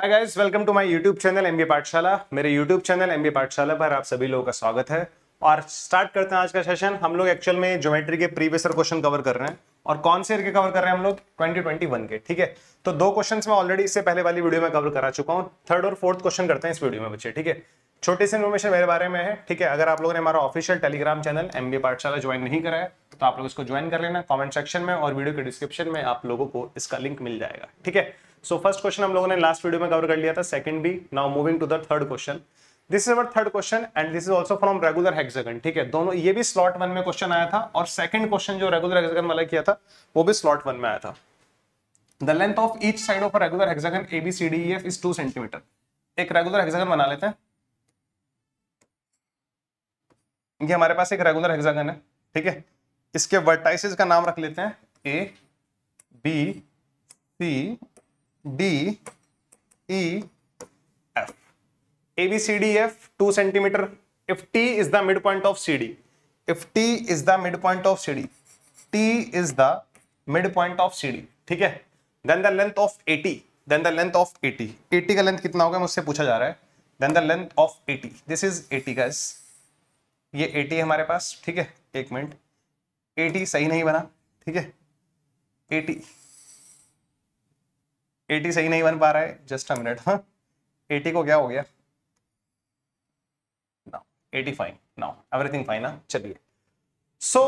Hi guys welcome to my YouTube channel MB Pathshala मेरे YouTube channel MB पाठशाला पर आप सभी लोगों का स्वागत है और स्टार्ट करते हैं आज का सेशन हम लोग एक्चुअल में ज्योमेट्री के प्रीवियस क्वेश्चन कवर कर रहे हैं और कौन से ईयर के कवर कर रहे हैं हम लोग 2021 के ठीक है तो दो क्वेश्चन मैं ऑलरेडी इससे पहले वाली वीडियो में कवर करा चुका हूँ थर्ड और फोर्थ क्वेश्चन करते हैं इस वीडियो में बच्चे ठीक है छोटी सी इन्फॉर्मेशन मेरे बारे में है ठीक है अगर आप लोगों ने हमारा official Telegram channel M B Pathshala join नहीं करा है तो आप लोग इसको ज्वाइन कर लेना कमेंट सेक्शन में और वीडियो के डिस्क्रिप्शन में आप लोगों को इसका लिंक मिल जाएगा ठीक है सो फर्स्ट क्वेश्चन हम लोगों ने लास्ट वीडियो में कवर कर लिया था सेकंड भी now moving to the third question this is our third question and this is also from regular hexagon ठीक है दोनों ये भी स्लॉट वन में क्वेश्चन आया था और सेकंड क्वेश्चन जो रेगुलर हेक्सागन वाला किया था वो भी स्लॉट वन में आया था the length of each side of regular hexagon A B C D F is two centimetre एक रेगुलर हेक्सागन बना लेते हैं ये हमारे पास एक रेगुलर हेक्सागन है ठीक है इसके वर्टाइसेस का नाम रख लेते हैं A B C D E F A B C D F two centimetre if t is the midpoint of cd if t is the midpoint of cd t is the midpoint of cd ठीक है then the length of 80 then the length of 80 80 का length कितना होगा मुझसे पूछा जा रहा है then the length of 80 this is 80 guys ये 80 है हमारे पास ठीक है एक मिनट 80 सही नहीं बना ठीक है 80 एटी सही नहीं बन पा रहा है जस्ट अ मिनट हाँ एटी को क्या हो गया AT fine now everything fine ना चलिए सो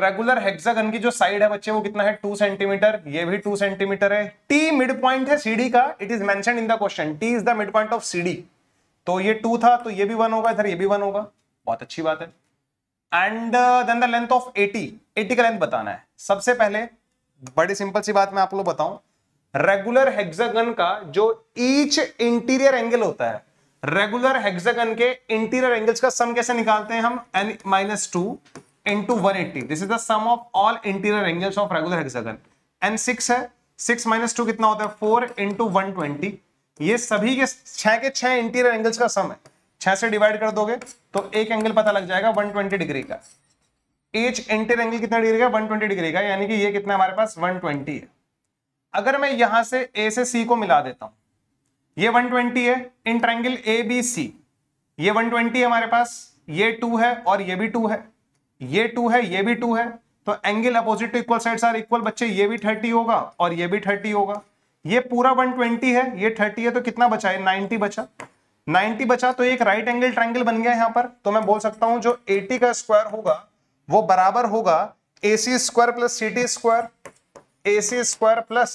रेगुलर हेक्सागन की जो साइड है बच्चे वो कितना है टू सेंटीमीटर ये भी टू सेंटीमीटर है टी मिड पॉइंट है सीडी का it is mention in the question T is the mid point of CD तो ये टू था तो ये भी वन होगा इधर ये भी वन होगा बहुत अच्छी बात है and then the length of AT AT का लेंथ बताना है सबसे पहले बड़ी सिंपल सी बात मैं आप लोग बताऊं रेगुलर हेक्सागन का जो ईच इंटीरियर एंगल होता है रेगुलर हेक्सागन के इंटीरियर एंगल्स का सम कैसे निकालते हैं हम n minus two into one eighty this is the sum of all interior angles of regular hexagon n six है सिक्स माइनस टू कितना होता है फोर इंटू वन ट्वेंटी ये सभी के छह के छह इंटीरियर एंगल्स का सम है छह से डिवाइड कर दोगे तो एक एंगल पता लग जाएगा वन ट्वेंटी डिग्री का एच इंटीरियर एंगल कितना डिग्री का वन ट्वेंटी डिग्री का यानी कि ये कितना हमारे पास वन ट्वेंटी है अगर मैं यहां से ए से सी को मिला देता हूं ये 120 है इन ट्राइंगल ए बी सी ये 120 है हमारे पास ये टू है और ये भी टू है ये 2 है ये भी टू है तो angle opposite to equal side are equal बच्चे ये भी 30 होगा और ये भी 30 होगा ये पूरा 120 है ये 30 है तो कितना बचा है 90 बचा 90 बचा तो एक राइट एंगल ट्राइंगल बन गया यहां पर तो मैं बोल सकता हूं जो 80 का स्क्वायर होगा वो बराबर होगा A C square plus C T square A C square plus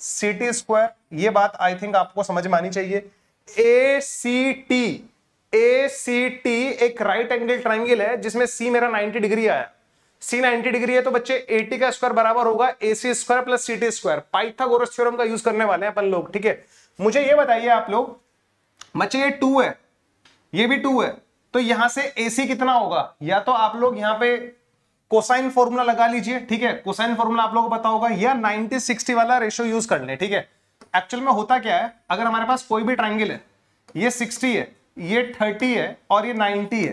C T square यह बात आई थिंक आपको समझ में आनी चाहिए A C T A C T एक राइट एंगल ट्राइंगल है जिसमें सी मेरा 90 डिग्री आया सी 90 डिग्री है तो बच्चे ए टी का स्क्वायर बराबर होगा A C square plus C T square Pythagoras theorem का यूज करने वाले हैं अपन लोग ठीक है मुझे ये बताइए आप लोग बच्चे ये टू है ये भी टू है तो यहां से ए सी कितना होगा या तो आप लोग यहां पे कोसाइन फॉर्मूला लगा लीजिए ठीक है कोसाइन फॉर्मूला आप लोगों को पता होगा या 90 60 वाला रेशियो यूज कर ले ठीक है एक्चुअल में होता क्या है अगर हमारे पास कोई भी ट्राइंगल है ये 60 है ये 30 है और ये 90 है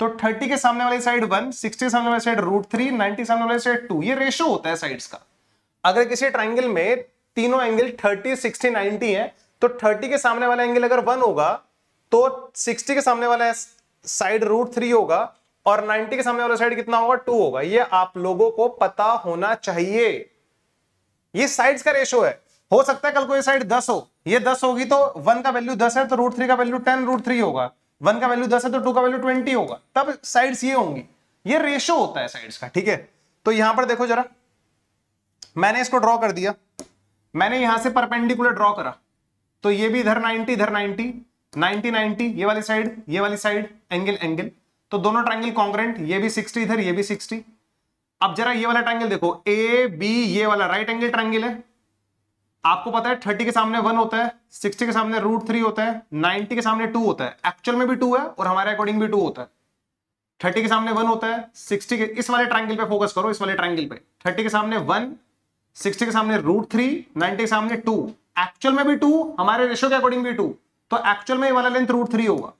तो 30 के सामने वाली साइड वन सिक्सटी सामने वाली साइड रूट थ्री नाइनटी सामने वाली साइड टू ये रेशियो होता है साइड का अगर किसी ट्राइंगल में तीनों एंगल थर्टी सिक्सटी नाइनटी है तो थर्टी के सामने वाला एंगल अगर वन होगा तो सिक्सटी के सामने वाला साइड रूट थ्री होगा और 90 के सामने वाला साइड कितना होगा 2 होगा ये आप लोगों को पता होना चाहिए ये साइड्स का रेशो है हो सकता है कल को ये साइड 10 हो ये 10 होगी तो 1 का वैल्यू 10 है तो रूट थ्री का वैल्यू 10 रूट थ्री होगा 1 का वैल्यू 10 है तो 2 का वैल्यू 20 होगा तब साइड्स ये होंगी ये रेशो होता है साइड्स का ठीक है तो यहां पर देखो जरा मैंने इसको ड्रॉ कर दिया मैंने यहां से परपेंडिकुलर ड्रॉ करा तो ये भी इधर नाइनटी इधर नाइनटी नाइनटी नाइनटी ये वाली साइड ये वाली साइड एंगल एंगल तो दोनों ट्राइंगल कॉन्ग्रेंट ये भी 60 इधर ये भी 60 अब जरा ये वाला ट्राइंगल देखो ए बी ये वाला राइट एंगल ट्राइंगल है आपको पता है थर्टी के सामने वन होता है सिक्सटी के सामने रूट थ्री होता है नाइनटी के सामने टू होता है एक्चुअल में भी टू है और हमारे अकॉर्डिंग भी टू होता है थर्टी के सामने वन होता है सिक्सटी के इस वाले ट्राइंगल पे फोकस करो इस वाले ट्राइंगल पे थर्टी के सामने वन सिक्सटी के सामने रूट थ्री नाइनटी के सामने टू एक्चुअल में भी टू हमारे रेशो के अकॉर्डिंग भी टू तो एक्चुअल में ये वाला लेंथ रूट थ्री होगा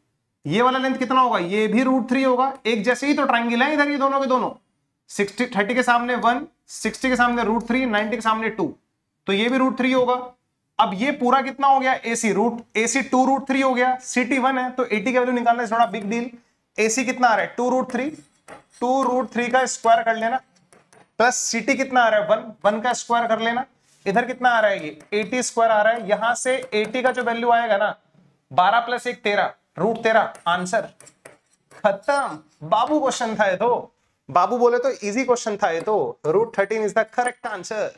ये वाला लेंथ कितना होगा ये भी रूट थ्री होगा एक जैसे ही तो ट्राइंगल है इधर ये दोनों के दोनों सिक्सटी थर्टी के सामने वन सिक्सटी के सामने रूट थ्री नाइनटी के सामने टू तो ये भी रूट थ्री होगा अब ये पूरा कितना हो गया AC root AC two root three हो गया सीटी वन है तो एटी का वैल्यू निकालना इस थोड़ा बिग डील एसी कितना आ रहा है two root three two root three का स्क्वायर कर लेना प्लस सीटी कितना आ रहा है वन वन का स्क्वायर कर लेना इधर कितना आ रहा है ये एटी स्क्वायर आ रहा है यहां से एटी का जो वैल्यू आएगा ना बारह प्लस एक तेरह रूट तेरा आंसर खत्म बाबू क्वेश्चन था ये तो बाबू बोले तो इजी क्वेश्चन था ये तो root thirteen is the correct answer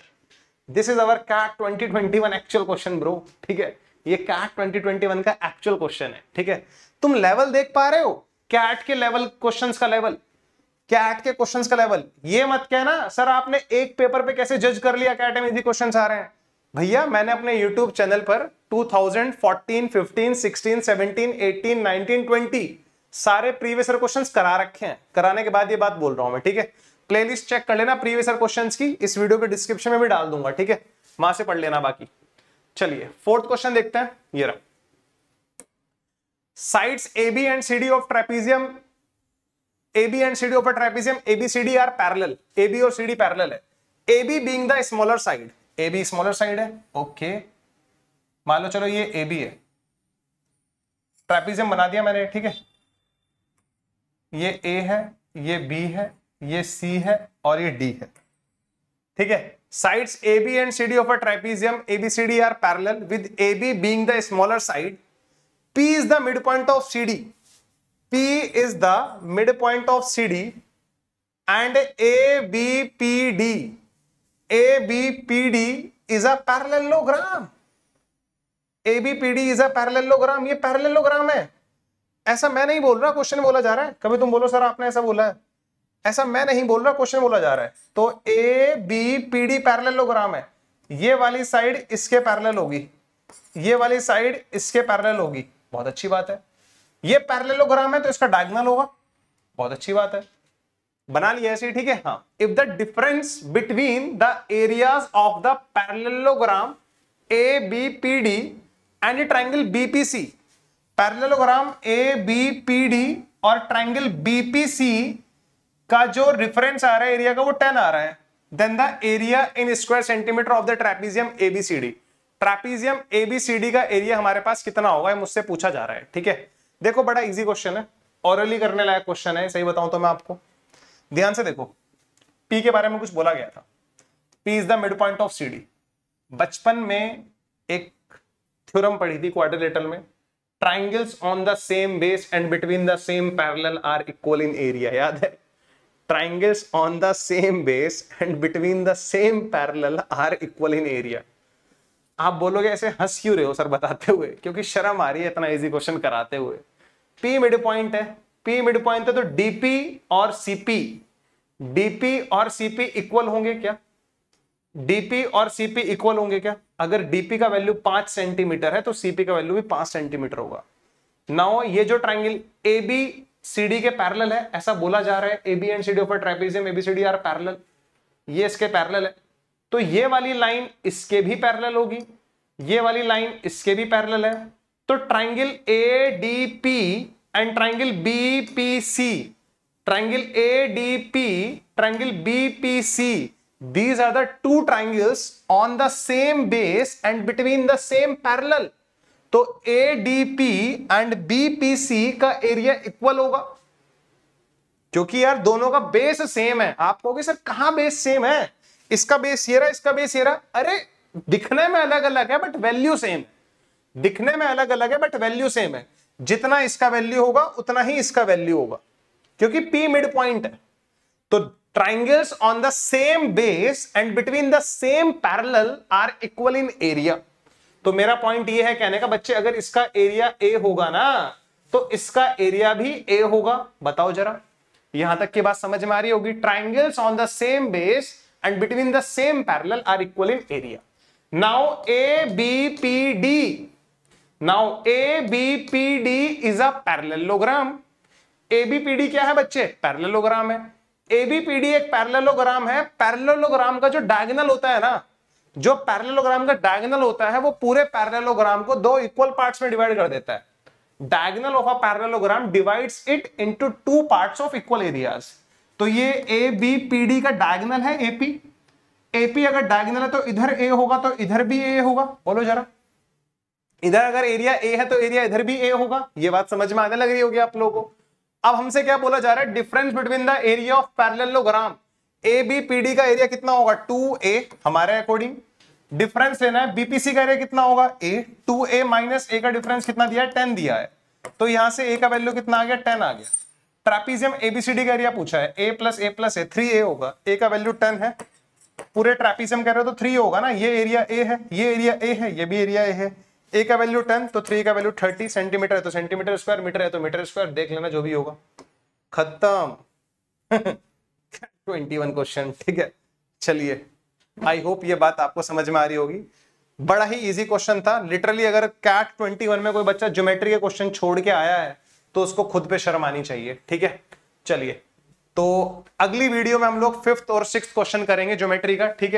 this is our CAT twenty twenty one actual question bro ठीक है ये कैट ट्वेंटी ट्वेंटी वन का एक्चुअल क्वेश्चन है ठीक है तुम लेवल देख पा रहे हो कैट के लेवल क्वेश्चन का लेवल कैट के क्वेश्चन का लेवल ये मत कहना सर आपने एक पेपर पे कैसे जज कर लिया कैट में क्वेश्चन आ रहे हैं भैया मैंने अपने यूट्यूब चैनल पर सारे प्रीवियस क्वेश्चन करा रखे हैं कराने के बाद ये बात बोल रहा हूं मैं ठीक है प्लेलिस्ट चेक कर लेना प्रीवियस क्वेश्चन की इस वीडियो के डिस्क्रिप्शन में भी डाल दूंगा ठीक है वहां से पढ़ लेना बाकी चलिए फोर्थ क्वेश्चन देखते हैं ये रहा sides A B and C D of trapezium A B and C D of trapezium A B C D are parallel A B और सी डी पैरल है A B being the smaller side A B smaller side है okay okay. मान लो चलो ये A B है trapezium बना दिया मैंने ठीक है ये ए है ये बी है ये सी है और ये डी है ठीक है sides A B and C D of a trapezium A B C D are parallel with A B being the smaller side P is the mid point of C D P is the mid point of C D and A B P D A B P D is a parallelogram ABPD is a parallelogram ये parallelogram है ऐसा मैं नहीं बोल रहा question बोला जा रहा है कभी तुम बोलो सर आपने ऐसा बोला है ऐसा मैं नहीं बोल रहा क्वेश्चन बोला जा रहा है तो A B P D parallelogram है ये वाली साइड इसके पैरेलल होगी ये वाली साइड इसके पैरेलल होगी बहुत अच्छी बात है ये पैरेललोग्राम है तो इसका डायगोनल होगा बहुत अच्छी बात है बना लिया ऐसे ठीक है हाँ if the difference between the areas of the parallelogram A B P D and triangle BPC parallelogram A B P D और ट्राइंगल बीपीसी का जो रिफरेंस आ रहा है एरिया का वो टेन आ रहा है then the area in square centimetre of the trapezium ABCD trapezium ABCD का एरिया हमारे पास कितना होगा ये मुझसे पूछा जा रहा है ठीक है देखो बड़ा इजी क्वेश्चन है ऑरली करने लायक क्वेश्चन है सही बताऊं तो मैं आपको ध्यान से देखो पी के बारे में कुछ बोला गया था P is the mid point of CD बचपन में एक थ्योरम पढ़ी थी क्वाड्रिलेटरल में triangles on the same base and between the same parallel are equal in area याद है triangles on the same base and between the same parallel are equal in area आप बोलोगे ऐसे हंस क्यों रहे हो सर बताते हुए क्योंकि शर्म आ रही है इतना इजी क्वेश्चन कराते हुए पी मिड पॉइंट है पी मिड पॉइंट है तो डीपी और सीपी डीपी और सीपी इक्वल होंगे क्या डीपी और सीपी इक्वल होंगे क्या अगर डीपी का वैल्यू पांच सेंटीमीटर है तो सीपी का वैल्यू भी पांच सेंटीमीटर होगा नाउ ये जो triangle A B C D के पैरेलल है ऐसा बोला जा रहा है A B and C D of trapezium A C D are parallel ये इसके पैरल है तो ये वाली लाइन इसके भी पैरल होगी ये वाली लाइन इसके भी पैरल है तो triangle A D P and triangle B P C triangle A D P triangle B P C these are the two triangles on the same base and between the same parallel तो ADP and BPC का area equal होगा क्योंकि यार दोनों का base same है आप कहोगे सर कहां बेस सेम है इसका बेस ये रहा इसका बेस ये रहा अरे दिखने में अलग अलग है बट वैल्यू सेम दिखने में अलग अलग है बट वैल्यू सेम है जितना इसका वैल्यू होगा उतना ही इसका वैल्यू होगा क्योंकि P मिड पॉइंट है तो triangles on the same base and between the same parallel are equal in area. तो मेरा पॉइंट ये है कहने का बच्चे अगर इसका एरिया ए होगा ना तो इसका एरिया भी ए होगा बताओ जरा यहां तक की बात समझ में आ रही होगी triangles on the same base and between the same parallel are equal in area now A B P D now A B P D is a parallelogram A B P D क्या है बच्चे parallelogram है एबीपीडी एक parallelogram है parallelogram का जो diagonal होता है ना जो पैरलोग्राम का डायगनल होता है वो पूरे पैरलोग्राम को दो इक्वल पार्ट्स में डिवाइड कर देता है diagonal of a parallelogram divides it into two parts of equal areas तो ये ए बी पी डी का डायगनल है एपी एपी अगर डायगनल है तो इधर ए होगा तो इधर भी ए होगा बोलो जरा इधर अगर एरिया ए है तो एरिया इधर भी ए होगा ये बात समझ में आने लग रही होगी आप लोगों को अब हमसे क्या बोला जा रहा है difference between the area of parallelogram A B P D का एरिया कितना होगा टू ए हमारे अकॉर्डिंग डिफरेंस लेना है बीपीसी का एरिया कितना होगा ए टू ए माइनस ए का डिफरेंस कितना दिया है टेन दिया है तो यहां से ए का वैल्यू कितना आ गया टेन आ गया ट्रैपीजियम एबीसीडी का एरिया पूछा है A plus A plus A three A होगा ए का वैल्यू टेन है पूरे ट्रैपीजियम कह रहे हो तो थ्री होगा ना ये एरिया ए है ये एरिया ए है ये भी एरिया ए है ए का वैल्यू टेन तो थ्री का वैल्यू थर्टी सेंटीमीटर है तो सेंटीमीटर स्क्वायर मीटर है तो मीटर स्क्वायर देख लेना जो भी होगा खत्म ट्वेंटी वन क्वेश्चन ठीक है चलिए आई होप ये बात आपको समझ में आ रही होगी बड़ा ही इजी क्वेश्चन था लिटरली अगर कैट ट्वेंटी वन में कोई बच्चा ज्योमेट्री के क्वेश्चन छोड़ के आया है तो उसको खुद पे शर्म आनी चाहिए ठीक है चलिए तो अगली वीडियो में हम लोग फिफ्थ और सिक्स क्वेश्चन करेंगे ज्योमेट्री का ठीक है